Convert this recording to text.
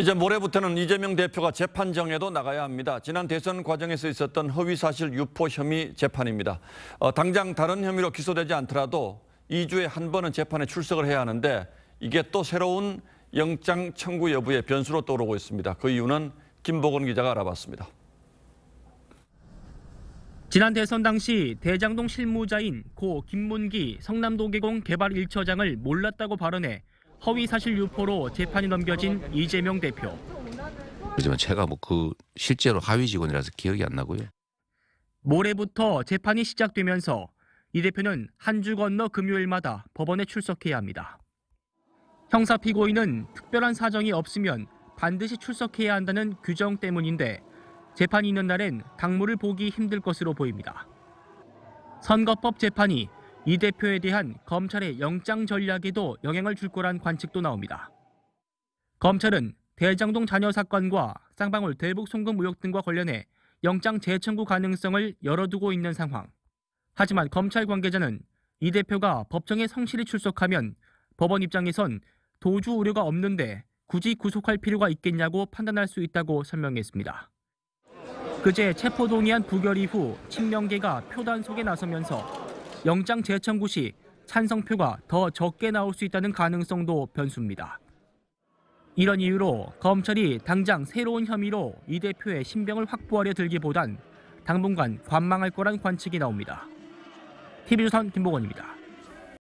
이제 모레부터는 이재명 대표가 재판정에도 나가야 합니다. 지난 대선 과정에서 있었던 허위사실 유포 혐의 재판입니다. 어, 당장 다른 혐의로 기소되지 않더라도 2주에 한 번은 재판에 출석을 해야 하는데 이게 또 새로운 영장 청구 여부의 변수로 떠오르고 있습니다. 그 이유는 김보건 기자가 알아봤습니다. 지난 대선 당시 대장동 실무자인 고 김문기 성남도계공 개발 1처장을 몰랐다고 발언해 허위 사실 유포로 재판이 넘겨진 이재명 대표. 하지만 제가 뭐 그 실제로 하위 직원이라서 기억이 안 나고요. 모레부터 재판이 시작되면서 이 대표는 한 주 건너 금요일마다 법원에 출석해야 합니다. 형사 피고인은 특별한 사정이 없으면 반드시 출석해야 한다는 규정 때문인데 재판이 있는 날엔 당무를 보기 힘들 것으로 보입니다. 선거법 재판이 이 대표에 대한 검찰의 영장 전략에도 영향을 줄 거란 관측도 나옵니다. 검찰은 대장동 자녀 사건과 쌍방울 대북 송금 의혹 등과 관련해 영장 재청구 가능성을 열어두고 있는 상황. 하지만 검찰 관계자는 이 대표가 법정에 성실히 출석하면 법원 입장에선 도주 우려가 없는데 굳이 구속할 필요가 있겠냐고 판단할 수 있다고 설명했습니다. 그제 체포동의안 부결 이후 친명계가 표단속에 나서면서 영장 재청구 시 찬성표가 더 적게 나올 수 있다는 가능성도 변수입니다. 이런 이유로 검찰이 당장 새로운 혐의로 이 대표의 신병을 확보하려 들기보단 당분간 관망할 거란 관측이 나옵니다. TV조선 김보건입니다.